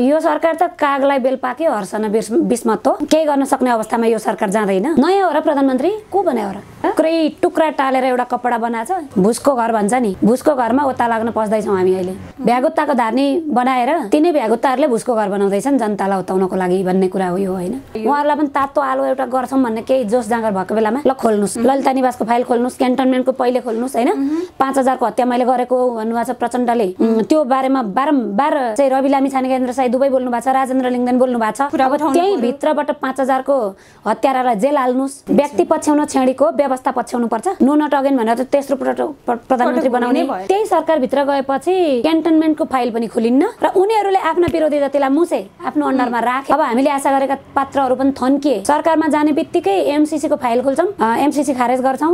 यो सरकार त कागलाई बेल पाक्यो हर्षण बिस्मत हो केही गर्न सक्ने अवस्थामा यो सरकार जाँदैन नयाँ हो र प्रधानमन्त्री को बनायो र कुरै टुक्रा टालेर एउटा कपडा बनाएछ भुसको घर भन्छ नि भुसको घरमा ओता लाग्न पस्दैछौँ हामी अहिले भ्यागुत्ताको धार्नी बनाएर तिनै भ्यागुत्ताहरूले भुसको घर बनाउँदैछन् जनतालाई उताउनको लागि भन्ने कुरा हो यो होइन उहाँहरूलाई पनि तातो आलो एउटा गर्छौँ भन्ने केही जोस जाँगर भएको बेलामा ल खोल्नुहोस् ललिता निवासको फाइल खोल्नुहोस् क्यान्टोनमेन्टको पहिले खोल्नुहोस् होइन पाँच हजारको हत्या मैले गरेको भन्नुभएको छ प्रचण्डले त्यो बारेमा बारम्बार चाहिँ रवि लामी छाने केन्द्र साई दुवै बोल्नु भएको छ राजेन्द्र लिङ्गदेन बोल्नु भएको छ त्यही भित्रबाट पाँच हजारको हत्यारालाई जेल हाल्नुहोस् व्यक्ति पछ्याउन छेडीको व्यवस्था पछ्याउनु पर्छ नो नट अगेन भनेर तेस्रो प्रधानमन्त्री बनाउने त्यही सरकारभित्र गएपछि क्यान्टनमेन्टको फाइल पनि खोलिन्न र उनीहरूले आफ्ना विरोधी जतिलाई मुसे आफ्नो अन्डरमा राखे अब हामीले आशा गरेका पात्रहरू पनि थन्किए सरकारमा जाने बित्तिकै एमसिसीको फाइल खोल्छौँ एमसिसी खारेज गर्छौँ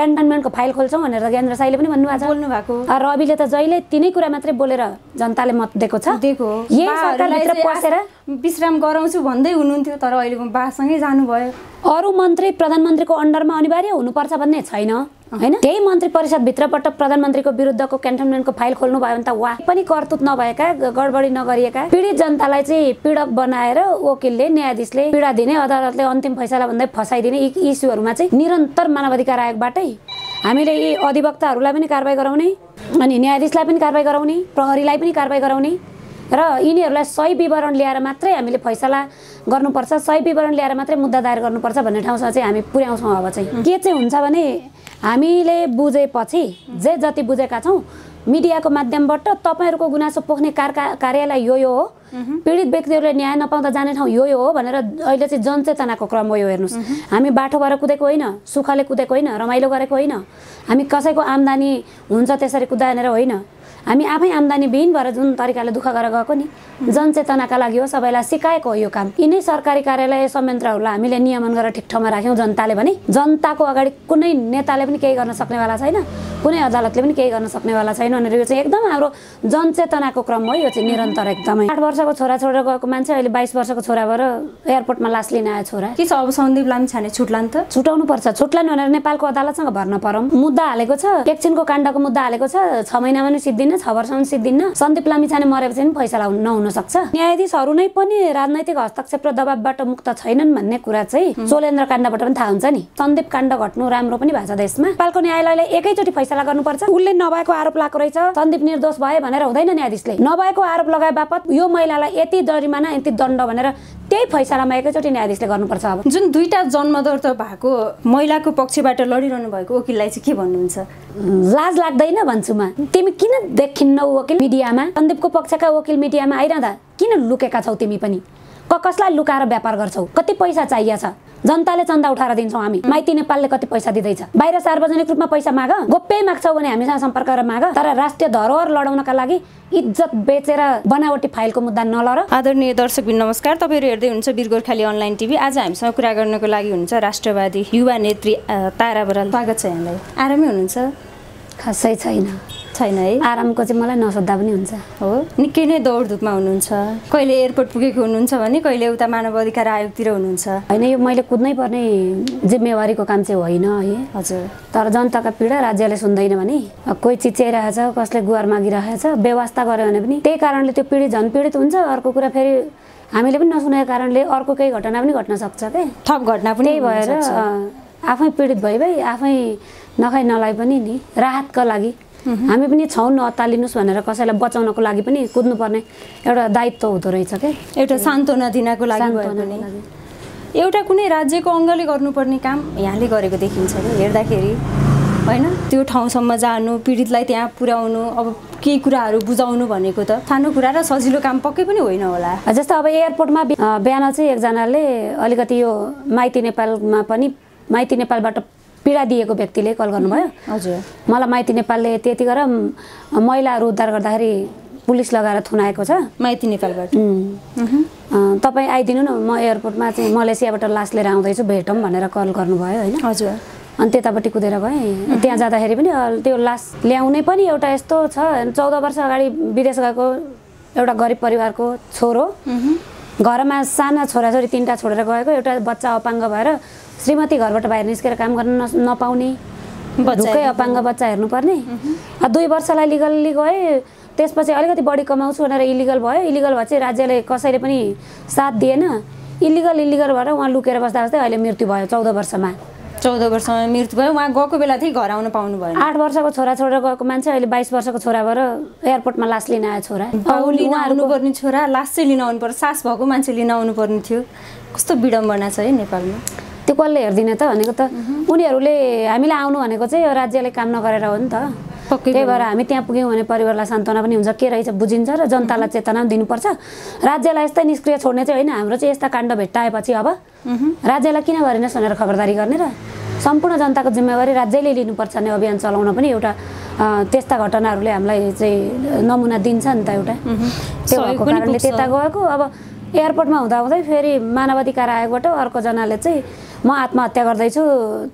क्यान्टनमेन्टको फाइल खोल्छौँ भनेर राजेन्द्र साईले पनि भन्नुभएको छ रविले त जहिले तिनै कुरा मात्रै बोलेर जनताले मत दिएको छ दिएको सरकारभित्र पसेर विश्राम गराउँछु भन्दै हुनुहुन्थ्यो तर अहिले बासँगै जानुभयो अरू मन्त्री प्रधानमन्त्रीको अन्डरमा अनिवार्य हुनुपर्छ भन्ने छैन होइन त्यही मन्त्री परिषदभित्रबाट प्रधानमन्त्रीको विरुद्धको क्यान्टोनमेन्टको फाइल खोल्नु भयो भने त वा पनि कर्तुत नभएका गडबडी नगरिएका पीडित जनतालाई चाहिँ पीडक बनाएर वकिलले न्यायाधीशले पीडा दिने अदालतले अन्तिम फैसला भन्दै फसाइदिने यी इस्युहरूमा चाहिँ निरन्तर मानवाधिकार आयोगबाटै हामीले यी अधिवक्ताहरूलाई पनि कारवाही गराउने अनि न्यायाधीशलाई पनि कारवाही गराउने प्रहरीलाई पनि कारवाही गराउने र यिनीहरूलाई सही विवरण ल्याएर मात्रै हामीले फैसला गर्नुपर्छ सही विवरण ल्याएर मात्रै मुद्दा दायर गर्नुपर्छ भन्ने ठाउँसम्म चाहिँ हामी पुर्याउँछौँ अब चाहिँ के चाहिँ हुन्छ भने हामीले बुझेपछि जे जति बुझेका छौँ मिडियाको माध्यमबाट तपाईँहरूको गुनासो पोख्ने कार कार्यालय यो यो हो पीडित व्यक्तिहरूले न्याय नपाउँदा जाने ठाउँ यो यो हो भनेर अहिले चाहिँ जनचेतनाको क्रम हो यो हेर्नुहोस् हामी बाटोबाट कुदेको होइन सुखले कुदेको होइन रमाइलो गरेको होइन हामी कसैको आम्दानी हुन्छ त्यसरी कुदानेर होइन हामी आफै विहीन भएर जुन तरिकाले दुःख गरेर गएको नि जनचेतनाका लागि हो सबैलाई सिकाएको हो यो काम यिनै सरकारी कार्यालय संयन्त्रहरूलाई हामीले नियमन गरेर ठिक ठाउँमा राख्यौँ जनताले भने जनताको अगाडि कुनै नेताले पनि केही गर्न सक्नेवाला छैन कुनै अदालतले पनि केही गर्न सक्नेवाला छैन भनेर यो चाहिँ एकदम हाम्रो जनचेतनाको क्रम हो यो चाहिँ निरन्तर एकदमै आठ वर्षको छोरा छोरा गएको मान्छे अहिले बाइस वर्षको छोरा भएर एयरपोर्टमा लास लिन आयो छोरा के छ अब सन्दीप लामिछाने छुट्लान् त छुटाउनु पर्छ छुट्लान् भनेर नेपालको अदालतसँग भर्न परौँ मुद्दा हालेको छ एकछिनको काण्डको मुद्दा हालेको छ छ महिनामा नै सिद्धिन छ वर्षसम्म सिद्धिन्न सन्दीप लामिछाने मरेपछि पनि फैसला नहुन सक्छ न्यायाधीशहरू नै पनि राजनैतिक हस्तक्षेप र दबाबबाट मुक्त छैनन् भन्ने कुरा चाहिँ चोलेन्द्र काण्डबाट पनि थाहा हुन्छ नि सन्दीप काण्ड घट्नु राम्रो पनि भएको छ देशमा नेपालको न्यायालयले एकैचोटि फैसला गर्नुपर्छ उसले नभएको आरोप लागेको रहेछ सन्दीप निर्दोष भए भनेर हुँदैन न्यायाधीशले नभएको आरोप लगाए बापत यो महिलालाई यति जरिमाना यति दण्ड भनेर त्यही फैसलामा एकैचोटि न्यायाधीशले गर्नुपर्छ अब जुन दुईवटा त भएको महिलाको पक्षबाट लडिरहनु भएको वकिललाई चाहिँ के भन्नुहुन्छ लाज लाग्दैन भन्छु म तिमी किन देखिन्नौ वकिल मिडियामा सन्दीपको पक्षका वकिल मिडियामा आइरहँदा किन लुकेका छौ तिमी पनि क कसलाई लुकाएर व्यापार गर्छौँ कति पैसा चाहिएको छ जनताले चन्दा उठाएर दिन्छौँ हामी माइती नेपालले कति पैसा दिँदैछ बाहिर सार्वजनिक रूपमा पैसा माग गोप्पै माग्छौ भने हामीसँग सम्पर्क गरेर माग तर राष्ट्रिय धरोहर लडाउनका लागि इज्जत बेचेर बनावटी फाइलको मुद्दा नलर आदरणीय दर्शक नमस्कार तपाईँहरू हेर्दै हुनुहुन्छ वीर गोर्खाली अनलाइन टिभी आज हामीसँग कुरा गर्नको लागि हुनुहुन्छ राष्ट्रवादी युवा नेत्री तारा बराल स्वागत छ यहाँलाई आरामै हुनुहुन्छ खासै छैन छैन है आरामको चाहिँ मलाई नसोद्धा पनि हुन्छ हो निकै नै दौडधुपमा हुनुहुन्छ कहिले एयरपोर्ट पुगेको हुनुहुन्छ भने कहिले उता मानव अधिकार आयोगतिर हुनुहुन्छ होइन यो मैले कुद्नै पर्ने जिम्मेवारीको काम चाहिँ होइन है हजुर तर जनताका पीडा राज्यले सुन्दैन भने कोही छ कसले गुहार छ व्यवस्था गर्यो भने पनि त्यही कारणले त्यो पीडित झन् पीडित हुन्छ अर्को कुरा फेरि हामीले पनि नसुनेको कारणले अर्को केही घटना पनि घट्न सक्छ क्या थप घटना पनि त्यही भएर आफै पीडित भइ भाइ आफै नखाइ नलाइ पनि नि राहतको लागि हामी पनि छौँ नअत्तालिनुहोस् भनेर कसैलाई बचाउनको लागि पनि कुद्नुपर्ने एउटा दायित्व हुँदो रहेछ क्या एउटा सान्त्वना दिनको लागि एउटा कुनै राज्यको अङ्गले गर्नुपर्ने काम यहाँले गरेको देखिन्छ कि हेर्दाखेरि होइन त्यो ठाउँसम्म जानु पीडितलाई त्यहाँ पुर्याउनु अब केही कुराहरू बुझाउनु भनेको त सानो कुरा र सजिलो काम पक्कै पनि होइन होला जस्तो अब एयरपोर्टमा बिहान चाहिँ एकजनाले अलिकति यो माइती नेपालमा पनि माइती नेपालबाट पीडा दिएको व्यक्तिले कल गर्नुभयो हजुर मलाई माइती नेपालले त्यति त्यतिखेर महिलाहरू उद्धार गर्दाखेरि पुलिस लगाएर थुनाएको छ माइती नेपालबाट तपाईँ आइदिनु न म एयरपोर्टमा चाहिँ मलेसियाबाट लास लिएर आउँदैछु भेटौँ भनेर कल गर्नुभयो होइन हजुर अनि त्यतापट्टि कुदेर गएँ त्यहाँ जाँदाखेरि पनि त्यो लास ल्याउने पनि एउटा यस्तो छ चौध वर्ष अगाडि विदेश गएको एउटा गरिब परिवारको छोरो घरमा साना छोराछोरी तिनवटा छोडेर गएको एउटा बच्चा अपाङ्ग भएर श्रीमती घरबाट बाहिर निस्केर काम गर्न नपाउने ढुक्कै अपाङ्ग बच्चा हेर्नुपर्ने दुई वर्षलाई लिगल्ली गए त्यसपछि अलिकति बढी कमाउँछु भनेर इलिगल भयो इलिगल भए चाहिँ राज्यले कसैले पनि साथ दिएन इलिगल इलिगल भएर उहाँ लुकेर बस्दा बस्दै अहिले मृत्यु भयो चौध वर्षमा चौध वर्षमा मृत्यु भयो उहाँ गएको बेला चाहिँ घर आउनु पाउनु भयो आठ वर्षको छोरा छोडेर गएको मान्छे अहिले बाइस वर्षको छोरा भएर एयरपोर्टमा लास लिन आयो छोरा लिन आउनुपर्ने छोरा लास चाहिँ लिन आउनु पर्यो सास भएको मान्छे लिन आउनु पर्ने थियो कस्तो विडम्बना छ है नेपालमा त्यो कसले हेरिदिने त भनेको त उनीहरूले हामीलाई आउनु भनेको चाहिँ राज्यले काम नगरेर हो नि त त्यही भएर हामी त्यहाँ पुग्यौँ भने परिवारलाई सान्त्वना पनि हुन्छ के रहेछ बुझिन्छ र जनतालाई चेतना पनि दिनुपर्छ राज्यलाई यस्तै निष्क्रिय छोड्ने चाहिँ होइन हाम्रो चाहिँ यस्ता काण्ड भेट्टाएपछि अब राज्यलाई किन गरेनस् भनेर खबरदारी गर्ने र सम्पूर्ण जनताको जिम्मेवारी राज्यले लिनुपर्छ भन्ने अभियान चलाउन पनि एउटा त्यस्ता घटनाहरूले हामीलाई चाहिँ नमुना दिन्छ नि त एउटा त्यो भएको कारणले त्यता गएको अब एयरपोर्टमा हुँदा हुँदै फेरि मानवाधिकार आयोगबाट अर्कोजनाले चाहिँ म आत्महत्या गर्दैछु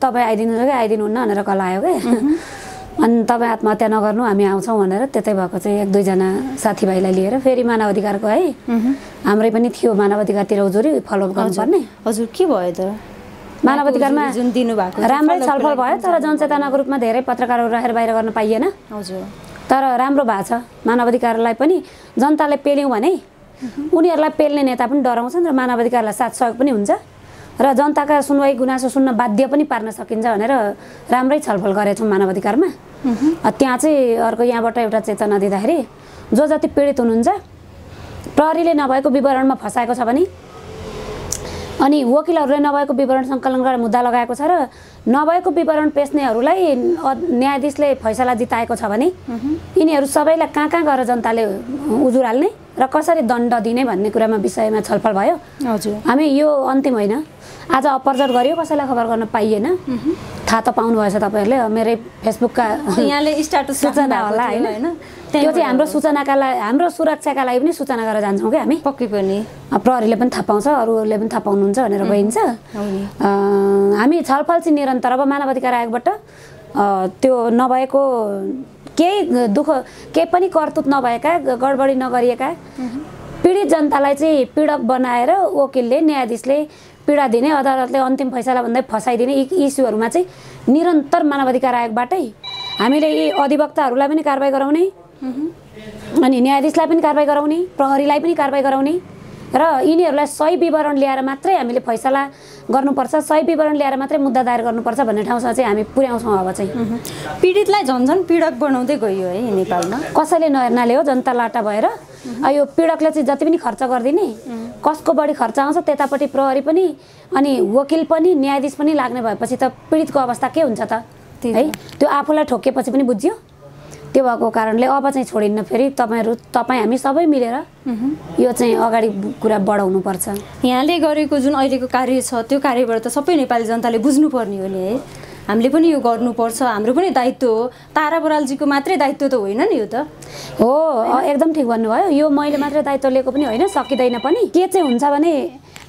तपाईँ आइदिनु कि आइदिनुहुन्न भनेर कल आयो क्या अनि तपाईँ आत्महत्या नगर्नु हामी आउँछौँ भनेर त्यतै भएको चाहिँ एक दुईजना साथीभाइलाई लिएर फेरि मानव अधिकारको है हाम्रै पनि थियो मानव अधिकारतिर उजुरी फलोअप गर्नुपर्ने हजुर के भयो त मानव अधिकारमा जुन दिनुभएको राम्रै छलफल भयो तर जनचेतनाको रूपमा धेरै पत्रकारहरू राखेर बाहिर गर्न पाइएन हजुर तर राम्रो भएको छ मानव अधिकारलाई पनि जनताले पेल्यौँ भने उनीहरूलाई पेल्ने नेता पनि डराउँछन् र मानव अधिकारलाई साथ सहयोग पनि हुन्छ र जनताका सुनवाई गुनासो सुन्न बाध्य पनि पार्न सकिन्छ भनेर राम्रै छलफल गरेछौँ मानव अधिकारमा त्यहाँ चाहिँ अर्को यहाँबाट एउटा चेतना दिँदाखेरि जो जति पीडित हुनुहुन्छ प्रहरीले नभएको विवरणमा फसाएको छ भने अनि वकिलहरूले नभएको विवरण सङ्कलन गरेर मुद्दा लगाएको छ र नभएको विवरण पेच्नेहरूलाई न्यायाधीशले फैसला जिताएको छ भने यिनीहरू सबैलाई कहाँ कहाँ गएर जनताले उजुर हाल्ने र कसरी दण्ड दिने भन्ने कुरामा विषयमा छलफल भयो हजुर हामी यो अन्तिम होइन आज अपर्जर गरियो कसैलाई खबर गर्न पाइएन थाहा त पाउनुभएछ तपाईँहरूले मेरै फेसबुकका यहाँले स्टाटस सूचना होला होइन होइन त्यो चाहिँ हाम्रो सूचनाका लागि हाम्रो सुरक्षाका लागि पनि सूचना गरेर जान्छौँ क्या हामी पक्कै पनि प्रहरीले पनि थाहा पाउँछ अरूले पनि थाहा पाउनुहुन्छ भनेर भइन्छ हामी छलफल चाहिँ निरन्तर अब मानव अधिकार आयोगबाट त्यो नभएको केही दुःख केही पनि कर्तुत नभएका गडबडी नगरिएका पीडित जनतालाई चाहिँ पीडक बनाएर वकिलले न्यायाधीशले पीडा दिने अदालतले अन्तिम फैसला भन्दै फसाइदिने यी इस्युहरूमा चाहिँ निरन्तर मानवाधिकार आयोगबाटै हामीले यी अधिवक्ताहरूलाई पनि कारवाही गराउने अनि न्यायाधीशलाई पनि कारवाही गराउने प्रहरीलाई पनि कारवाही गराउने र यिनीहरूलाई सही विवरण ल्याएर मात्रै हामीले फैसला गर्नुपर्छ सही विवरण ल्याएर मात्रै मुद्दा दायर गर्नुपर्छ भन्ने ठाउँसँग चाहिँ हामी पुर्याउँछौँ अब चाहिँ पीडितलाई झन् झन् पीडक बनाउँदै गयो है नेपालमा कसैले नहेर्नाले हो जनता लाटा भएर यो पीडकले चाहिँ जति पनि खर्च गरिदिने कसको बढी खर्च आउँछ त्यतापट्टि प्रहरी पनि अनि वकिल पनि न्यायाधीश पनि लाग्ने भएपछि त पीडितको अवस्था के हुन्छ त है त्यो आफूलाई ठोकिएपछि पनि बुझ्यो त्यो भएको कारणले अब चाहिँ छोडिन्न फेरि तपाईँहरू तपाईँ हामी सबै मिलेर यो चाहिँ अगाडि कुरा बढाउनु पर्छ यहाँले गरेको जुन अहिलेको कार्य छ त्यो कार्यबाट त सबै नेपाली जनताले बुझ्नुपर्ने हो नि है हामीले पनि यो गर्नुपर्छ हाम्रो पनि दायित्व हो तारा बरालजीको मात्रै दायित्व त होइन नि यो त हो एकदम ठिक भन्नुभयो यो मैले मात्रै दायित्व लिएको पनि होइन सकिँदैन पनि के चाहिँ हुन्छ भने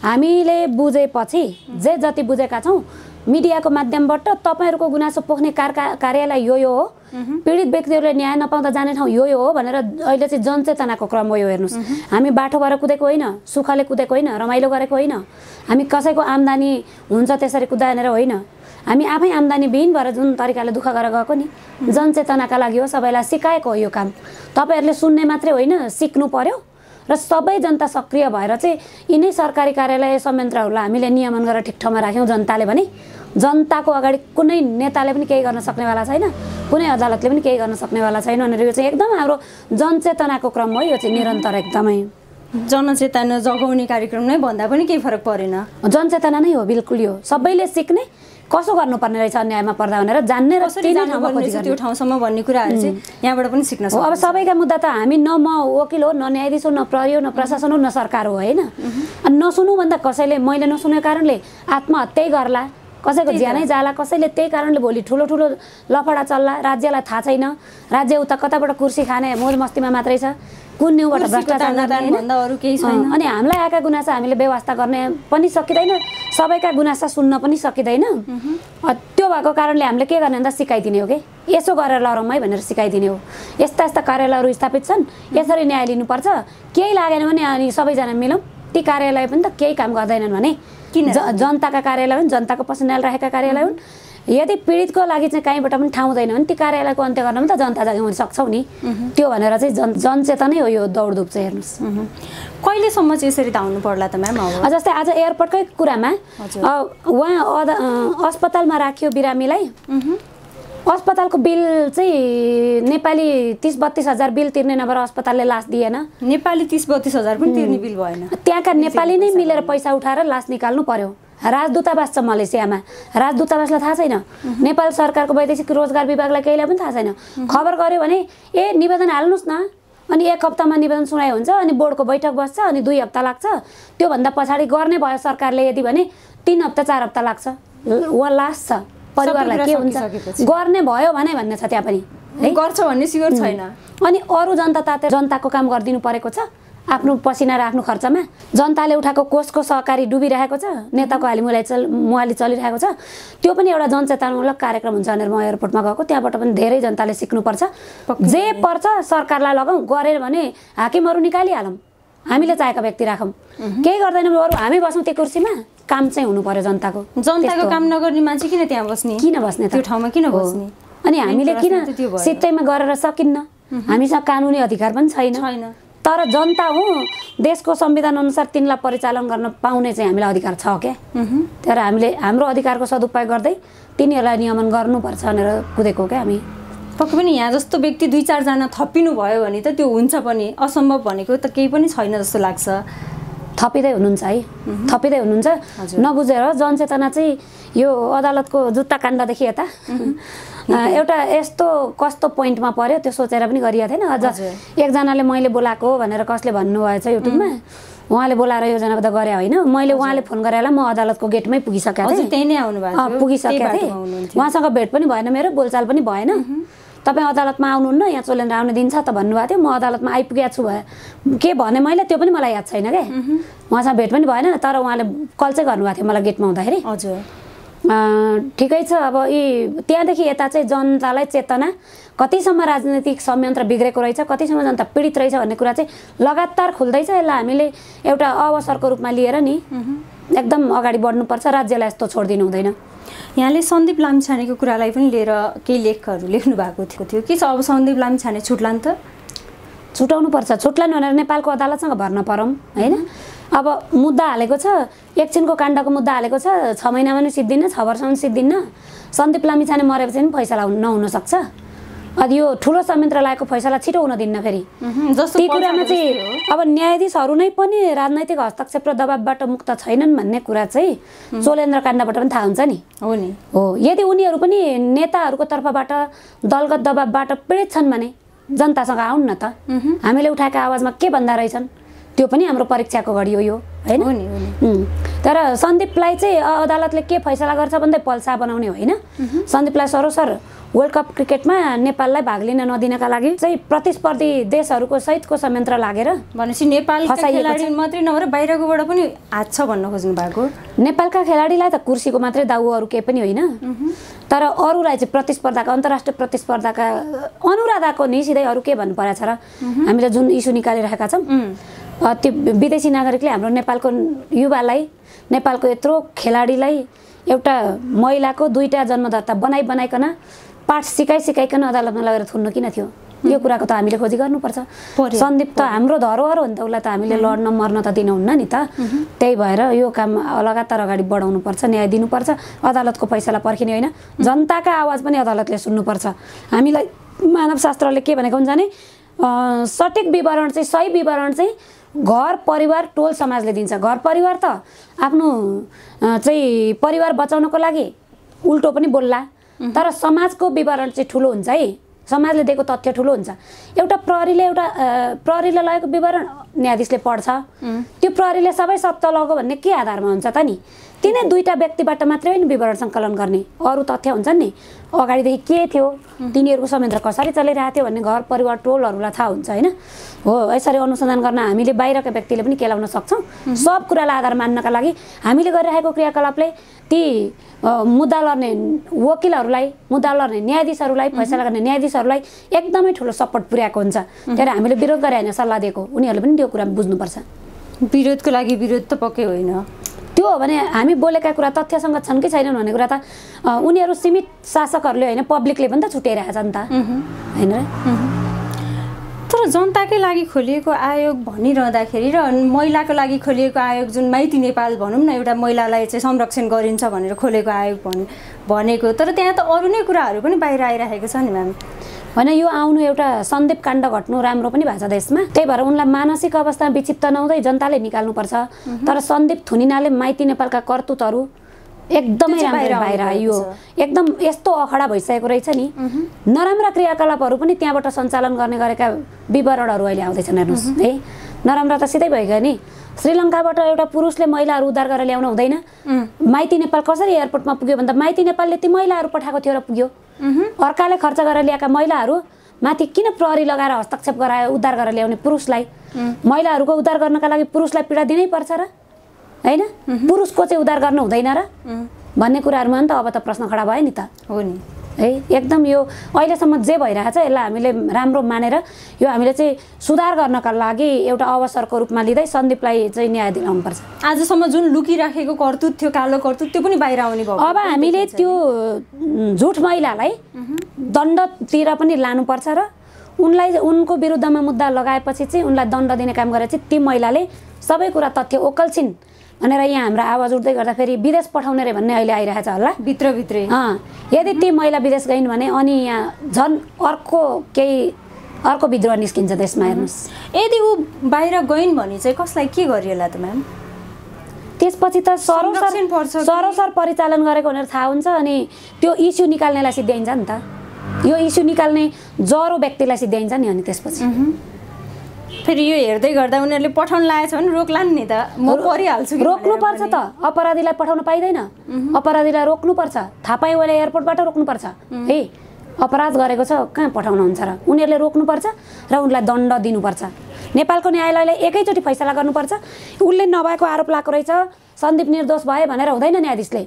हामीले बुझेपछि जे जति बुझेका छौँ मिडियाको माध्यमबाट तपाईँहरूको गुनासो पोख्ने कार कार्यालय यो यो हो पीडित व्यक्तिहरूलाई न्याय नपाउँदा जाने ठाउँ यो हो भनेर अहिले चाहिँ जनचेतनाको क्रम हो यो हेर्नुहोस् हामी भएर कुदेको होइन सुखले कुदेको होइन रमाइलो गरेको होइन हामी कसैको आम्दानी हुन्छ त्यसरी कुदानेर होइन हामी आफै आम्दानी बिहीन भएर जुन तरिकाले दुःख गरेर गएको नि जनचेतनाका लागि हो सबैलाई सिकाएको हो यो काम तपाईँहरूले सुन्ने मात्रै होइन सिक्नु पर्यो र सबै जनता सक्रिय भएर चाहिँ यिनै सरकारी कार्यालय संयन्त्रहरूलाई हामीले नियमन गरेर ठिक ठाउँमा राख्यौँ जनताले भने जनताको अगाडि कुनै नेताले पनि केही गर्न सक्नेवाला छैन कुनै अदालतले पनि केही गर्न सक्नेवाला छैन भनेर यो चाहिँ एकदम हाम्रो जनचेतनाको क्रम हो यो चाहिँ निरन्तर एकदमै जनचेतना जगाउने कार्यक्रम नै भन्दा पनि केही फरक परेन जनचेतना नै हो बिल्कुल यो सबैले सिक्ने कसो गर्नुपर्ने रहेछ अन्यायमा पर्दा भनेर जान्ने र त्यो ठाउँसम्म भन्ने कुराहरू चाहिँ यहाँबाट पनि सिक्न सक्छ अब सबैका मुद्दा त हामी न म वकिल हो न न्यायाधीश हो न प्रहरी हो न प्रशासन हो न सरकार हो होइन नसुनु भन्दा कसैले मैले नसुनेको कारणले आत्महत्यै गर्ला कसैको ज्यानै जाला कसैले त्यही कारणले भोलि ठुलो ठुलो लफडा चल्ला राज्यलाई थाहा छैन राज्य उता कताबाट कुर्सी खाने मौज मस्तीमा मात्रै छ कुन न्युबाट भ्रष्टाचार केही छैन अनि हामीलाई आएका गुनासा हामीले व्यवस्था गर्ने पनि सकिँदैन सबैका गुनासा सुन्न पनि सकिँदैन त्यो भएको कारणले हामीले के गर्ने भन्दा सिकाइदिने हो कि यसो गरेर लडौँ है भनेर सिकाइदिने हो यस्ता यस्ता कार्यालयहरू स्थापित छन् यसरी न्याय लिनुपर्छ केही लागेन भने अनि सबैजना मिलौँ ती कार्यालय पनि त केही काम गर्दैनन् भने किन जनताका कार्यालय हुन् जनताको पर्सनल राखेका कार्यालय हुन् यदि पीडितको लागि चाहिँ कहीँबाट पनि ठाउँ हुँदैन भने ती कार्यालयको अन्त्य गर्न पनि त जनता जग्गा हुन सक्छौँ नि त्यो भनेर चाहिँ जन जनचेतनै हो यो दौडधुप चाहिँ हेर्नुहोस् कहिलेसम्म चाहिँ यसरी धाउनु पर्ला त म्याम जस्तै आज एयरपोर्टकै कुरामा उहाँ अस्पतालमा राख्यो बिरामीलाई अस्पतालको बिल चाहिँ नेपाली तिस बत्तिस हजार बिल तिर्ने नभएर अस्पतालले लास दिएन नेपाली तिस बत्तिस हजार पनि तिर्ने बिल भएन त्यहाँका नेपाली नै मिलेर पैसा उठाएर लास निकाल्नु पर्यो राजदूतावास छ मलेसियामा राजदूतावासलाई थाहा छैन नेपाल सरकारको वैदेशिक रोजगार विभागलाई केहीलाई पनि थाहा छैन खबर गऱ्यो भने ए निवेदन हाल्नुहोस् न अनि एक हप्तामा निवेदन सुनाइ हुन्छ अनि बोर्डको बैठक बस्छ अनि दुई हप्ता लाग्छ त्योभन्दा पछाडि गर्ने भयो सरकारले यदि भने तिन हप्ता चार हप्ता लाग्छ वा लास्ट छ परिवारलाई के हुन्छ गर्ने भयो भने भन्ने छ त्यहाँ पनि गर्छ भन्ने स्योर छैन अनि अरू जनता त जनताको काम गरिदिनु परेको छ आफ्नो पसिना र आफ्नो खर्चमा जनताले उठाएको कोषको सहकारी डुबिरहेको छ नेताको मुलाई चल मुहाली चलिरहेको छ त्यो पनि एउटा जनचेतनामूलक कार्यक्रम हुन्छ भनेर म एयरपोर्टमा गएको त्यहाँबाट पनि धेरै जनताले सिक्नुपर्छ जे पर्छ सरकारलाई लगाउँ गरेर भने हाकिमहरू निकालिहालौँ हामीले चाहेका व्यक्ति राखौँ केही गर्दैन अरू हामी बसौँ त्यो कुर्सीमा काम चाहिँ हुनु पर्यो जनताको जनताको काम नगर्ने मान्छे किन त्यहाँ बस्ने किन बस्ने त्यो ठाउँमा किन बस्ने अनि हामीले किन सित्तैमा गरेर सकिन्न हामीसँग कानुनी अधिकार पनि छैन तर जनता हो देशको संविधान अनुसार तिनलाई परिचालन गर्न पाउने चाहिँ हामीलाई अधिकार छ क्या तर हामीले हाम्रो अधिकारको सदुपयोग गर्दै तिनीहरूलाई नियमन गर्नुपर्छ भनेर कुदेको क्या हामी पक्कै पनि यहाँ जस्तो व्यक्ति दुई चारजना थपिनु भयो भने त त्यो हुन्छ पनि असम्भव भनेको त केही पनि छैन जस्तो लाग्छ थपिँदै हुनुहुन्छ है थपिँदै हुनुहुन्छ नबुझेर जनचेतना चाहिँ यो अदालतको जुत्ता काण्डदेखि यता एउटा यस्तो कस्तो पोइन्टमा पऱ्यो त्यो सोचेर पनि गरिएको थिएन अझ एकजनाले मैले बोलाएको भनेर कसले भन्नुभएछ युट्युबमा उहाँले बोलाएर योजनाबद्ध गरे होइन मैले उहाँले फोन गरेर म अदालतको गेटमै पुगिसकेको थिएँ त्यही नै आउनु पुगिसकेको थिएँ उहाँसँग भेट पनि भएन मेरो बोलचाल पनि भएन तपाईँ अदालतमा आउनुहुन्न यहाँ चोलेन्द्र आउने दिन छ त भन्नुभएको थियो म अदालतमा आइपुगेको छु भयो के भने मैले त्यो पनि मलाई याद छैन क्या उहाँसँग भेट पनि भएन तर उहाँले कल चाहिँ गर्नुभएको थियो मलाई गेटमा आउँदाखेरि हजुर ठिकै छ अब यी त्यहाँदेखि यता चाहिँ जनतालाई चेतना कतिसम्म राजनैतिक संयन्त्र बिग्रेको रहेछ कतिसम्म जनता पीडित रहेछ भन्ने कुरा चाहिँ लगातार खुल्दैछ यसलाई हामीले एउटा अवसरको रूपमा लिएर नि एकदम अगाडि बढ्नुपर्छ राज्यलाई यस्तो छोडिदिनु हुँदैन यहाँले सन्दीप लामिछानेको कुरालाई पनि लिएर केही लेखहरू लेख्नु भएको थियो थियो के छ अब सन्दीप लामिछाने छुट्लान् त पर्छ छुट्लान् भनेर नेपालको अदालतसँग भर्न परौँ होइन अब मुद्दा हालेको छ एकछिनको काण्डको मुद्दा हालेको छ छ महिनामा पनि सिद्धिन्न छ वर्षमा पनि सिद्धिन्न सन्दीप लामिछाने मरेपछि पनि फैसला नहुनसक्छ अनि यो ठुलो संयन्त्र लागेको फैसला छिटो हुन दिन्न फेरि कुरामा चाहिँ अब न्यायाधीशहरू नै पनि राजनैतिक हस्तक्षेप र दबावबाट मुक्त छैनन् भन्ने कुरा चाहिँ चोलेन्द्र काण्डबाट पनि थाहा हुन्छ नि हो नि हो यदि उनीहरू पनि नेताहरूको तर्फबाट दलगत दबाबबाट पीडित छन् भने जनतासँग आउन् न त हामीले उठाएका आवाजमा के भन्दा रहेछन् त्यो पनि हाम्रो परीक्षाको घडी हो यो होइन तर सन्दीपलाई चाहिँ अदालतले के फैसला गर्छ भन्दै पल्सा बनाउने होइन सन्दीपलाई सरोसर वर्ल्ड कप क्रिकेटमा नेपाललाई भाग लिन नदिनका लागि चाहिँ प्रतिस्पर्धी देशहरूको सहितको संयन्त्र लागेर भनेपछि नेपाल मात्रै नभएर बाहिरकोबाट पनि हात छ भन्न खोज्नु भएको नेपालका खेलाडीलाई त कुर्सीको मात्रै दाउ अरू केही पनि होइन तर अरूलाई चाहिँ प्रतिस्पर्धाका अन्तर्राष्ट्रिय प्रतिस्पर्धाका अनुराधाको नि सिधै अरू के भन्नु परेको छ र हामीले जुन इस्यु निकालिरहेका छौँ त्यो विदेशी नागरिकले हाम्रो नेपालको युवालाई नेपालको यत्रो खेलाडीलाई एउटा महिलाको दुईवटा जन्मदाता बनाइ बनाइकन पाठ सिकाइ सिकाइकन अदालतमा लगेर थुन्नु किन थियो यो कुराको त हामीले खोजी गर्नुपर्छ सन्दीप त हाम्रो धरोहर हो नि त उसलाई त हामीले लड्न मर्न त दिनुहुन्न नि त त्यही भएर यो काम लगातार अगाडि बढाउनुपर्छ न्याय दिनुपर्छ अदालतको पैसालाई पर्खिने होइन जनताका आवाज पनि अदालतले सुन्नुपर्छ हामीलाई मानव शास्त्रले के भनेको हुन्छ भने सठिक विवरण चाहिँ सही विवरण चाहिँ घर परिवार टोल समाजले दिन्छ घर परिवार त आफ्नो चाहिँ परिवार बचाउनको लागि उल्टो पनि बोल्ला तर समाजको विवरण चाहिँ ठुलो हुन्छ है समाजले दिएको तथ्य ठुलो हुन्छ एउटा प्रहरीले एउटा प्रहरीले लगेको विवरण न्यायाधीशले पढ्छ त्यो प्रहरीले सबै सत्य लग्यो भन्ने के आधारमा हुन्छ त नि तिनै दुईवटा व्यक्तिबाट मात्रै होइन विवरण सङ्कलन गर्ने अरू तथ्य हुन्छ नि अगाडिदेखि के थियो तिनीहरूको संयन्त्र कसरी चलिरहेको थियो भन्ने घर परिवार टोलहरूलाई थाहा हुन्छ होइन हो यसरी अनुसन्धान गर्न हामीले बाहिरका व्यक्तिले पनि केलाउन सक्छौँ सब कुरालाई आधार मान्नका लागि हामीले गरिरहेको क्रियाकलापले ती मुद्दा लड्ने वकिलहरूलाई मुद्दा लड्ने न्यायाधीशहरूलाई फैसला गर्ने न्यायाधीशहरूलाई एकदमै ठुलो सपोर्ट पुर्याएको हुन्छ भएर हामीले विरोध गरे होइन सल्लाह दिएको उनीहरूले पनि त्यो कुरा बुझ्नुपर्छ विरोधको लागि विरोध त पक्कै होइन त्यो हो भने हामी बोलेका कुरा तथ्यसँग छन् कि छैनन् भन्ने कुरा त उनीहरू सीमित शासकहरूले होइन पब्लिकले पनि त नि त होइन तर जनताकै लागि खोलिएको आयोग भनिरहँदाखेरि र महिलाको लागि खोलिएको आयोग जुन माइती नेपाल भनौँ न एउटा महिलालाई चाहिँ संरक्षण गरिन्छ भनेर खोलेको आयोग भनेको तर त्यहाँ त अरू नै कुराहरू पनि बाहिर आइरहेको छ नि म्याम होइन यो आउनु एउटा सन्देप काण्ड घट्नु राम्रो पनि भएको छ देशमा त्यही भएर उनलाई मानसिक अवस्था विक्षिप्त नहुँदै जनताले निकाल्नुपर्छ तर सन्देप थुनिनाले माइती नेपालका कर्तुतहरू एकदमै राम्रो बाहिर आयो एकदम यस्तो अखडा भइसकेको रहेछ नि नराम्रा क्रियाकलापहरू पनि त्यहाँबाट सञ्चालन गर्ने गरेका विवरणहरू अहिले आउँदैछन् हेर्नुहोस् है नराम्रा त सिधै भइगयो नि श्रीलङ्काबाट एउटा पुरुषले महिलाहरू उद्धार गरेर ल्याउनु हुँदैन माइती नेपाल कसरी एयरपोर्टमा पुग्यो भन्दा माइती नेपालले ती महिलाहरू पठाएको थियो र पुग्यो अर्काले खर्च गरेर ल्याएका महिलाहरू माथि किन प्रहरी लगाएर हस्तक्षेप गरायो उद्धार गरेर ल्याउने पुरुषलाई महिलाहरूको उद्धार गर्नका लागि पुरुषलाई पीडा दिनै पर्छ र होइन पुरुषको चाहिँ उद्धार गर्नु हुँदैन र भन्ने कुराहरूमा नि त अब त प्रश्न खडा भयो नि त हो नि है एकदम यो अहिलेसम्म जे भइरहेको छ यसलाई हामीले राम्रो मानेर यो हामीले चाहिँ सुधार गर्नका लागि एउटा अवसरको रूपमा लिँदै सन्दीपलाई चाहिँ न्याय दिलाउनुपर्छ आजसम्म जुन लुकिराखेको कर्तुत थियो कालो कर्तुत त्यो पनि बाहिर आउने भयो अब हामीले त्यो झुट महिलालाई दण्डतिर पनि लानुपर्छ र उनलाई उनको विरुद्धमा मुद्दा लगाएपछि चाहिँ उनलाई दण्ड दिने काम गरेर चाहिँ ती महिलाले सबै कुरा तथ्य ओकल्छिन् भनेर यहाँ हाम्रो आवाज उठ्दै गर्दा फेरि विदेश पठाउने रे भन्ने अहिले आइरहेको छ होला भित्रभित्रै यदि ती महिला विदेश गइन् भने अनि यहाँ झन् अर्को केही अर्को विद्रोह निस्किन्छ त्यसमा हेर्नुहोस् यदि ऊ बाहिर गइन् भने चाहिँ कसलाई के गरियो होला त म्याम त्यसपछि त सर्वसर सरोसर परिचालन गरेको भनेर थाहा हुन्छ अनि त्यो इस्यु निकाल्नेलाई सिद्ध्याइन्छ नि त यो इस्यु निकाल्ने जरो व्यक्तिलाई सिद्ध्याइन्छ नि अनि त्यसपछि फेरि यो हेर्दै गर्दा उनीहरूले पठाउनु लागेछ भने रोक्ला नि त म परिहाल्छु रोक्नुपर्छ त अपराधीलाई पठाउन पाइँदैन अपराधीलाई रोक्नुपर्छ थाहा पाएँ अहिले एयरपोर्टबाट रोक्नुपर्छ है अपराध गरेको छ कहाँ पठाउनुहुन्छ र उनीहरूले रोक्नुपर्छ र उनलाई दण्ड दिनुपर्छ नेपालको न्यायालयले एकैचोटि फैसला गर्नुपर्छ उसले नभएको आरोप लगाएको रहेछ सन्दीप निर्दोष भए भनेर हुँदैन न्यायाधीशले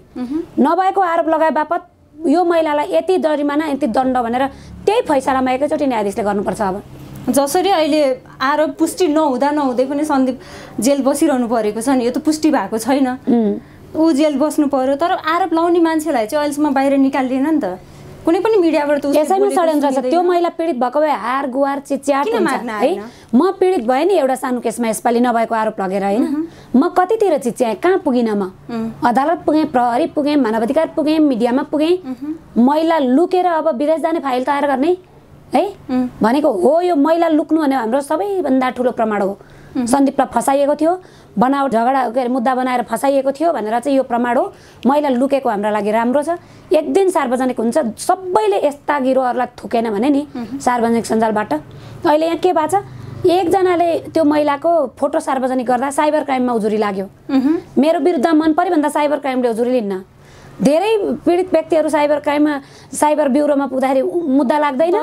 नभएको आरोप लगाए बापत यो महिलालाई यति जरिमाना यति दण्ड भनेर त्यही फैसलामा एकैचोटि न्यायाधीशले गर्नुपर्छ अब जसरी अहिले आरोप पुष्टि नहुँदा नहुँदै पनि सन्दीप जेल बसिरहनु परेको छ नि यो त पुष्टि भएको छैन ऊ जेल बस्नु पर्यो तर आरोप लाउने मान्छेलाई चाहिँ अहिलेसम्म बाहिर निकालिएन नि त कुनै पनि मिडियाबाट त यसैमा षड्यन्त्र छ त्यो महिला पीडित भएको भए हार गुहार चिच्याट है म पीडित भएँ नि एउटा सानो केसमा यसपालि नभएको आरोप लगेर होइन म कतितिर चिच्याएँ कहाँ पुगिनँ म अदालत पुगेँ प्रहरी पुगेँ मानवाधिकार पुगेँ मिडियामा पुगेँ महिला लुकेर अब विदेश जाने फाइल तयार गर्ने है भनेको हो यो मैला लुक्नु भने हाम्रो सबैभन्दा ठुलो प्रमाण हो सन्दीपलाई फसाइएको थियो बनावट झगडा के अरे मुद्दा बनाएर फसाइएको थियो भनेर चाहिँ यो प्रमाण हो मैला लुकेको हाम्रो लागि राम्रो छ एक दिन सार्वजनिक हुन्छ सबैले यस्ता गिरोहरूलाई थुकेन भने नि सार्वजनिक सञ्जालबाट अहिले यहाँ के भएको छ एकजनाले त्यो महिलाको फोटो सार्वजनिक गर्दा साइबर क्राइममा उजुरी लाग्यो मेरो विरुद्ध मन पऱ्यो भन्दा साइबर क्राइमले उजुरी लिन्न धेरै पीडित व्यक्तिहरू साइबर क्राइममा साइबर ब्युरोमा पुग्दाखेरि मुद्दा लाग्दैन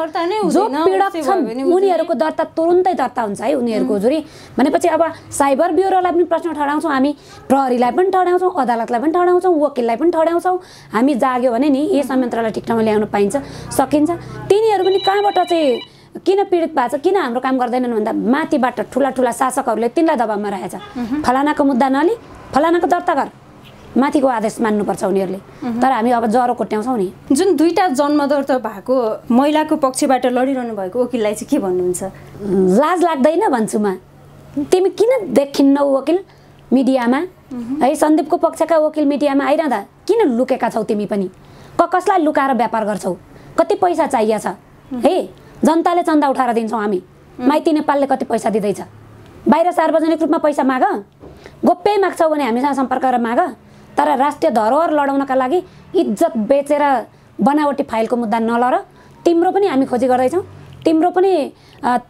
जो पीडक छन् उनीहरूको दर्ता तुरुन्तै दर्ता हुन्छ है उनीहरूको जुरी भनेपछि अब साइबर ब्युरोलाई पनि प्रश्न ठडाउँछौँ हामी प्रहरीलाई पनि ठडाउँछौँ अदालतलाई पनि ठडाउँछौँ वकिललाई पनि ठडाउँछौँ हामी जाग्यो भने नि यस संयन्त्रलाई ठिक ठाउँमा ल्याउन पाइन्छ सकिन्छ तिनीहरू पनि कहाँबाट चाहिँ किन पीडित भएको छ किन हाम्रो काम गर्दैनन् भन्दा माथिबाट ठुला ठुला शासकहरूले तिनलाई दबाबमा राखेछ फलानाको मुद्दा नलि फलानाको दर्ता गर माथिको आदेश मान्नुपर्छ उनीहरूले तर हामी अब ज्वरो कोट्याउँछौँ नि जुन दुईवटा जन्मदर्त भएको महिलाको पक्षबाट लडिरहनु भएको वकिललाई चाहिँ के भन्नुहुन्छ लाज लाग्दैन भन्छु म तिमी किन देखिन्नौ वकिल मिडियामा है सन्दीपको पक्षका वकिल मिडियामा आइरहँदा किन लुकेका छौ तिमी पनि क कसलाई लुकाएर व्यापार गर्छौ कति पैसा चाहिएको छ है जनताले चन्दा उठाएर दिन्छौँ हामी माइती नेपालले कति पैसा दिँदैछ बाहिर सार्वजनिक रूपमा पैसा माग गोप्पै माग्छौ भने हामीसँग सम्पर्क गरेर माग तर राष्ट्रिय धरोहर लडाउनका लागि इज्जत बेचेर बनावटी फाइलको मुद्दा नलर तिम्रो पनि हामी खोजी गर्दैछौँ तिम्रो पनि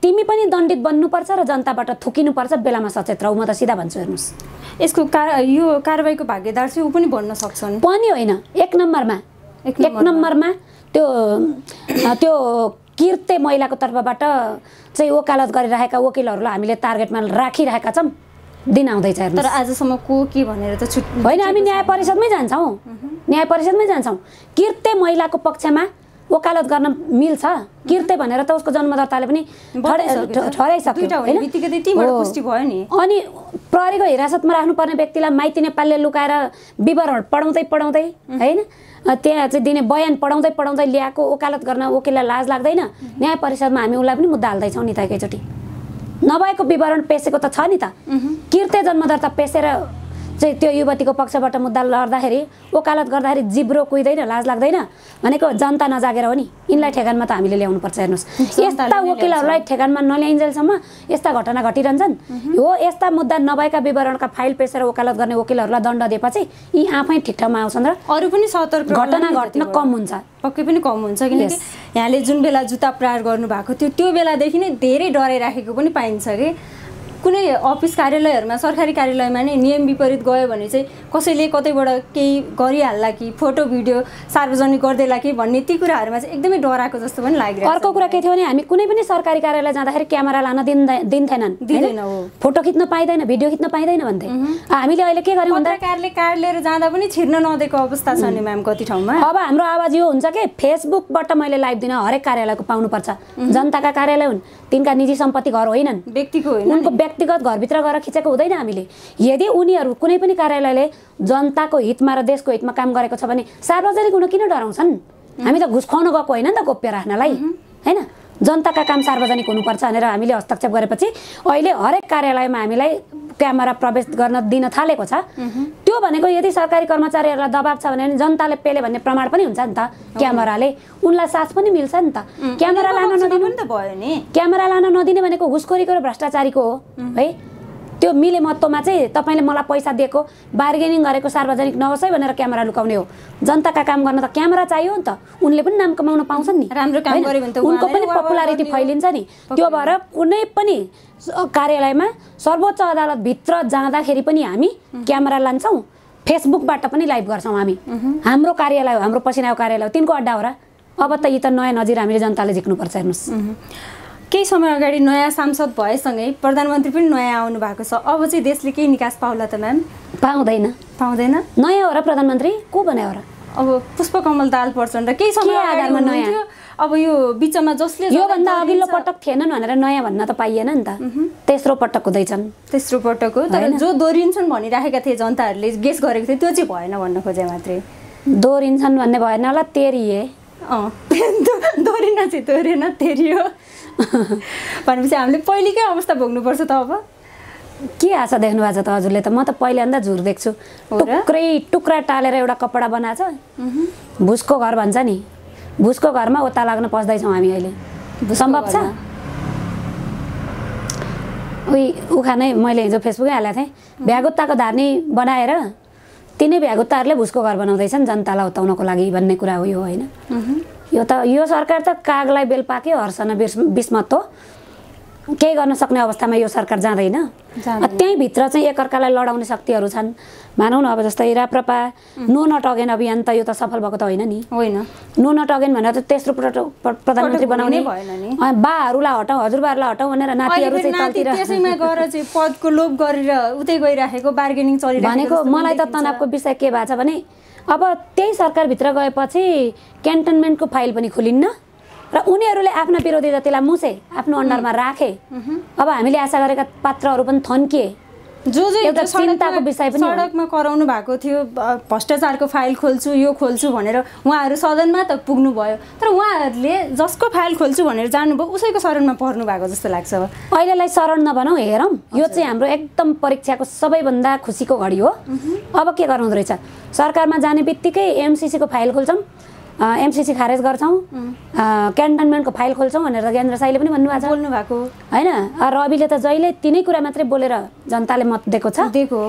तिमी पनि दण्डित बन्नुपर्छ र जनताबाट थुकिनुपर्छ बेलामा सचेत रह म त सिधा भन्छु हेर्नुहोस् यसको कार यो कारवाहीको भागीदार चाहिँ ऊ पनि भन्न सक्छन् पनि होइन एक नम्बरमा एक नम्बरमा त्यो त्यो किर्ते महिलाको तर्फबाट चाहिँ वकालत गरिरहेका वकिलहरूलाई हामीले टार्गेटमा राखिरहेका छौँ दिन आउँदैछ तर आजसम्मको के भनेर त छुट होइन हामी न्याय परिषदमै जान्छौँ न्याय परिषदमै जान्छौँ किर्ते महिलाको पक्षमा वकालत गर्न मिल्छ किर्ते भनेर त उसको जन्मदर्ताले पनि अनि प्रहरीको हिरासतमा राख्नुपर्ने व्यक्तिलाई माइती नेपालले लुकाएर विवरण पढाउँदै पढाउँदै होइन त्यहाँ चाहिँ दिने बयान पढाउँदै पढाउँदै ल्याएको वकालत गर्न वकिललाई लाज लाग्दैन न्याय परिषदमा हामी उसलाई पनि मुद्दा हाल्दैछौँ नि त एकैचोटि नभएको विवरण पेसेको त छ नि त किर्ते जन्मदर्ता पेसेर चाहिँ त्यो युवतीको पक्षबाट मुद्दा लड्दाखेरि ओकालत गर्दाखेरि जिब्रो कुहिँदैन लाज लाग्दैन भनेको जनता नजागेर हो नि यिनलाई ठेगानमा त हामीले पर्छ हेर्नुहोस् यस्ता वकिलहरूलाई ठेगानमा नल्याइन्जेलसम्म यस्ता घटना घटिरहन्छन् हो यस्ता मुद्दा नभएका विवरणका फाइल पेसेर ओकालत गर्ने वकिलहरूलाई दण्ड दिएपछि यी आफै ठिक ठाउँमा आउँछन् र अरू पनि सतर्क घटना घट्न कम हुन्छ पक्कै पनि कम हुन्छ किनकि यहाँले जुन बेला जुत्ता प्रहार गर्नुभएको थियो त्यो बेलादेखि नै धेरै डराइराखेको पनि पाइन्छ कि कुनै अफिस कार्यालयहरूमा सरकारी कार्यालयमा नै नियम विपरीत गयो भने चाहिँ कसैले कतैबाट केही गरिहाल्ला कि फोटो भिडियो सार्वजनिक गरिदिएला कि भन्ने ती कुराहरूमा चाहिँ एकदमै डराएको जस्तो पनि लाग्यो अर्को कुरा के थियो भने हामी कुनै पनि सरकारी कार्यालय जाँदाखेरि क्यामेरा लान दिन दिन्थेनन् दिँदैन फोटो खिच्न पाइँदैन भिडियो खिच्न पाइँदैन भन्थे हामीले अहिले के गर्यौँ पत्रकारले कार लिएर जाँदा पनि छिर्न नदिएको अवस्था छ नि म्याम कति ठाउँमा अब हाम्रो आवाज यो हुन्छ कि फेसबुकबाट मैले लाइभ दिन हरेक कार्यालयको पाउनुपर्छ जनताका कार्यालय हुन् तिनका निजी सम्पत्ति घर होइनन् व्यक्तिको होइन व्यक्तिगत घरभित्र गएर खिचेको हुँदैन हामीले यदि उनीहरू कुनै पनि कार्यालयले जनताको हितमा र देशको हितमा काम गरेको छ भने सार्वजनिक हुन किन डराउँछन् हामी त घुसखुवाउन गएको होइन नि त गोप्य राख्नलाई होइन जनताका काम सार्वजनिक हुनुपर्छ भनेर हामीले हस्तक्षेप गरेपछि अहिले हरेक कार्यालयमा हामीलाई क्यामेरा प्रवेश गर्न दिन थालेको छ त्यो भनेको यदि सरकारी कर्मचारीहरूलाई दबाब छ भने जनताले पेले भन्ने प्रमाण पनि हुन्छ नि त क्यामेराले उनलाई सास पनि मिल्छ नि त क्यामेरा लान नदिनु नि त भयो नि क्यामेरा लान नदिने भनेको घुसखोरीको र भ्रष्टाचारीको हो है त्यो मिले महत्त्वमा चाहिँ तपाईँले मलाई पैसा दिएको बार्गेनिङ गरेको सार्वजनिक नहोस् है भनेर क्यामेरा लुकाउने हो जनताका काम गर्न त क्यामेरा चाहियो नि त उनले पनि नाम कमाउन पाउँछन् नि राम्रो काम गर्यो उनको पनि पपुलारिटी फैलिन्छ नि त्यो भएर कुनै पनि कार्यालयमा सर्वोच्च अदालतभित्र जाँदाखेरि पनि हामी क्यामेरा लान्छौँ फेसबुकबाट पनि लाइभ गर्छौँ हामी हाम्रो कार्यालय हो हाम्रो पसिनाको कार्यालय हो तिनको अड्डा हो र अब त यी त नयाँ नजिर हामीले जनताले झिक्नुपर्छ हेर्नुहोस् केही समय अगाडि नयाँ सांसद भएसँगै प्रधानमन्त्री पनि नयाँ आउनु भएको छ अब चाहिँ देशले केही निकास पाउला त म्याम पाउँदैन पाउँदैन नयाँ हो र प्रधानमन्त्री को बनायो र अब पुष्पकमल दाल पर्छन् र केही समय आधारमा नयाँ अब यो बिचमा जसले योभन्दा अघिल्लो पटक थिएनन् भनेर नयाँ भन्न त पाइएन नि त तेस्रो पटक हुँदैछन् तेस्रो पटक हो तर जो दोहोरिन्छन् भनिराखेका थिए जनताहरूले गेस गरेको थिए त्यो चाहिँ भएन भन्न खोजे मात्रै दोहोरिन्छन् भन्ने भएन होला तेरिए अँ दोहोरेन चाहिँ दोहोरेन तेरियो भनेपछि हामीले पहिलेकै अवस्था भोग्नुपर्छ त अब के आशा भएको छ त हजुरले त म त पहिले अन्त झुर देख्छु टुक्रै टुक्रा टालेर एउटा कपडा बनाएको छ भुसको घर भन्छ नि भुसको घरमा ओता लाग्न पस्दैछौँ हामी अहिले सम्भव छ उही उखानै मैले हिजो फेसबुकै हालेको थिएँ भ्यागुत्ताको धार्नी बनाएर तिनै भ्याएको तारले भुसको घर बनाउँदैछन् जनतालाई उताउनको लागि भन्ने कुरा हो यो होइन यो त यो सरकार त कागलाई बेल पाक्यो हर्षना बिस्मत हो केही गर्न सक्ने अवस्थामा यो सरकार जाँदैन त्यहीँभित्र चाहिँ एकअर्कालाई लडाउने शक्तिहरू छन् मानौँ न अब जस्तै राप्रपा नो नट अगेन अभियान त यो त सफल भएको त होइन नि होइन नो नट अगेन भनेर त तेस्रो प्रधानमन्त्री बनाउने भएन नि बाहरूलाई हटाउँ हजुरबाहरूलाई हटाउँ भनेर नातिहरू पदको लोभ गरेर उतै गइराखेको बार्गेनिङ चलिरहेको भनेको मलाई त तनावको विषय के भएको छ भने अब त्यही सरकारभित्र गएपछि क्यान्टोन्मेन्टको फाइल पनि खोलिन्न र उनीहरूले आफ्ना विरोधी जतिलाई मुसे आफ्नो अन्डरमा राखे अब हामीले आशा गरेका पात्रहरू पनि थन्किए जो जो चिन्ताको विषय पनि सडकमा कराउनु भएको थियो भ्रष्टाचारको फाइल खोल्छु यो खोल्छु भनेर उहाँहरू सदनमा त पुग्नु भयो तर उहाँहरूले जसको फाइल खोल्छु भनेर जानुभयो उसैको शरणमा पर्नु भएको जस्तो लाग्छ अब अहिलेलाई शरण नभनौँ हेरौँ यो चाहिँ हाम्रो एकदम परीक्षाको सबैभन्दा खुसीको घडी हो अब के गराउँदो रहेछ सरकारमा जाने बित्तिकै एमसिसीको फाइल खोल्छौँ एमसिसी खारेज गर्छौँ क्यान्टोनमेन्टको फाइल खोल्छौँ भनेर ज्ञानेन्द्र साईले पनि भन्नुभएको बोल्नु भएको होइन रविले त जहिले तिनै कुरा मात्रै बोलेर जनताले मत दिएको छ दिएको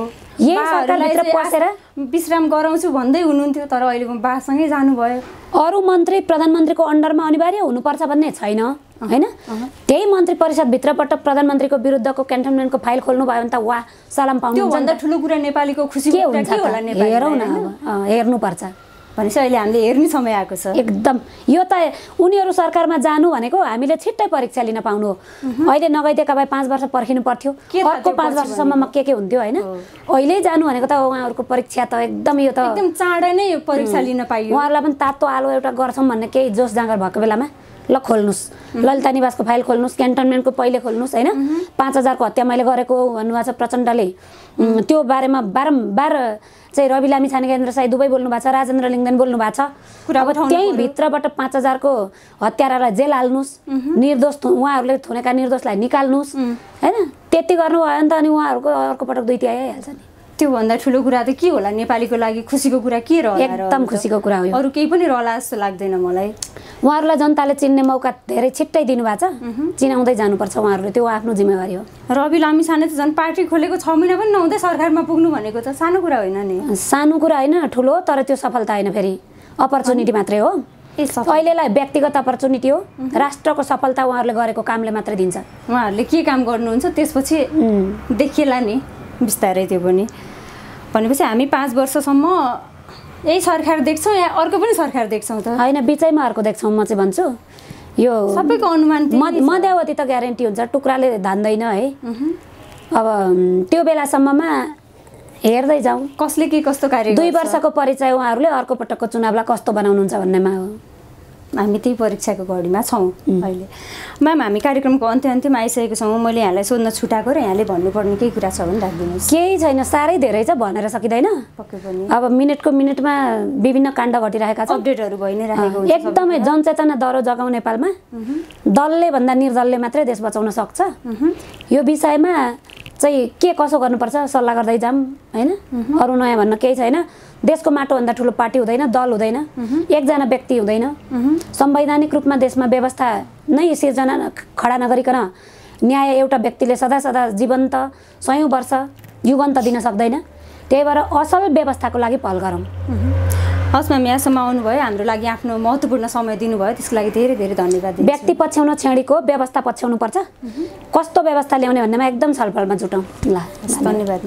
विश्राम गराउँछु भन्दै हुनुहुन्थ्यो तर अहिले बासँगै जानुभयो अरू मन्त्री प्रधानमन्त्रीको अन्डरमा अनिवार्य हुनुपर्छ भन्ने छैन होइन त्यही मन्त्री परिषदभित्रपट प्रधानमन्त्रीको विरुद्धको क्यान्टोनमेन्टको फाइल खोल्नु भयो भने त वा सलाम पाउनु ठुलो कुरा नेपालीको खुसी हेरौँ न हेर्नुपर्छ भनेपछि अहिले हामीले हेर्ने समय आएको छ एकदम यो त उनीहरू सरकारमा जानु भनेको हामीले छिट्टै परीक्षा लिन पाउनु हो अहिले नगइदिएका भए पाँच वर्ष पर्खिनु पर्थ्यो अर्को पाँच वर्षसम्ममा के के हुन्थ्यो होइन अहिले जानु भनेको त उहाँहरूको परीक्षा त एकदम यो त एकदम चाँडै नै परीक्षा लिन पाइयो उहाँहरूलाई पनि तातो आलो एउटा गर्छौँ भन्ने केही जोस जाँगर भएको बेलामा ल खोल्नुहोस् ललिता निवासको फाइल खोल्नुहोस् क्यान्टोनमेन्टको पहिले खोल्नुहोस् होइन पाँच हजारको हत्या मैले गरेको भन्नुभएको छ प्रचण्डले त्यो बारेमा बारम्बार चाहिँ रवि लामी छाने केन्द्र साई दुवै बोल्नु भएको छ राजेन्द्र लिङ्गदेन बोल्नु भएको छ अब त्यही भित्रबाट पाँच हजारको हत्यारालाई जेल हाल्नुहोस् निर्दोष उहाँहरूले थुनेका निर्दोषलाई निकाल्नुहोस् होइन त्यति गर्नुभयो नि त अनि उहाँहरूको अर्को पटक दुई तिहाई आइहाल्छ नि त्योभन्दा ठुलो कुरा त के होला नेपालीको लागि खुसीको कुरा के रह्यो एकदम खुसीको कुरा हो अरू केही पनि रहला जस्तो लाग्दैन मलाई उहाँहरूलाई जनताले चिन्ने मौका धेरै छिट्टै दिनुभएको छ चिनाउँदै जानुपर्छ उहाँहरूले त्यो आफ्नो जिम्मेवारी हो रवि लामी लामिछाने त झन् पार्टी खोलेको छ महिना पनि नहुँदै सरकारमा पुग्नु भनेको त सानो कुरा होइन नि सानो कुरा होइन ठुलो तर त्यो सफलता होइन फेरि अपर्च्युनिटी मात्रै हो अहिलेलाई व्यक्तिगत अपर्च्युनिटी हो राष्ट्रको सफलता उहाँहरूले गरेको कामले मात्रै दिन्छ उहाँहरूले के काम गर्नुहुन्छ त्यसपछि देखिएला नि बिस्तारै त्यो पनि भनेपछि हामी पाँच वर्षसम्म यही सरकार देख्छौँ या अर्को पनि सरकार देख्छौँ त होइन बिचैमा अर्को देख्छौँ म चाहिँ भन्छु यो सबैको अनुमान मध्यावधि त ग्यारेन्टी हुन्छ टुक्राले धान्दैन है अब त्यो बेलासम्ममा हेर्दै जाउँ कसले के कस्तो कार्य दुई वर्षको परिचय उहाँहरूले अर्को पटकको चुनावलाई कस्तो बनाउनुहुन्छ भन्नेमा हो हामी त्यही परीक्षाको घडीमा छौँ अहिले म्याम हामी कार्यक्रमको अन्त्य अन्त्यमा आइसकेको छौँ मैले यहाँलाई सोध्न छुट्याएको र यहाँले भन्नुपर्ने केही कुरा छ भने राखिदिनुहोस् केही छैन साह्रै धेरै छ भनेर सकिँदैन पक्कै पनि अब मिनटको मिनटमा विभिन्न काण्ड घटिरहेका छ अपडेटहरू भइ नै राखेको एकदमै जनचेतना दह्रो जगाउँ नेपालमा दलले भन्दा निर्दलले मात्रै देश बचाउन सक्छ यो विषयमा चाहिँ के कसो गर्नुपर्छ सल्लाह गर्दै जाऊँ होइन अरू नयाँ भन्न केही छैन देशको माटोभन्दा ठुलो पार्टी हुँदैन दल हुँदैन एकजना व्यक्ति हुँदैन संवैधानिक रूपमा देशमा व्यवस्था नै सिर्जना खडा नगरिकन न्याय एउटा व्यक्तिले सदा सदा जीवन्त सयौँ वर्ष युगन्त दिन सक्दैन त्यही भएर असल व्यवस्थाको लागि पहल गरौँ हस् म्याम यहाँसम्म आउनुभयो हाम्रो लागि आफ्नो महत्त्वपूर्ण समय दिनुभयो त्यसको लागि धेरै धेरै धन्यवाद व्यक्ति पछ्याउन छेडीको व्यवस्था पछ्याउनु पर्छ कस्तो व्यवस्था ल्याउने भन्नेमा एकदम छलफलमा जुटौँ ल धन्यवाद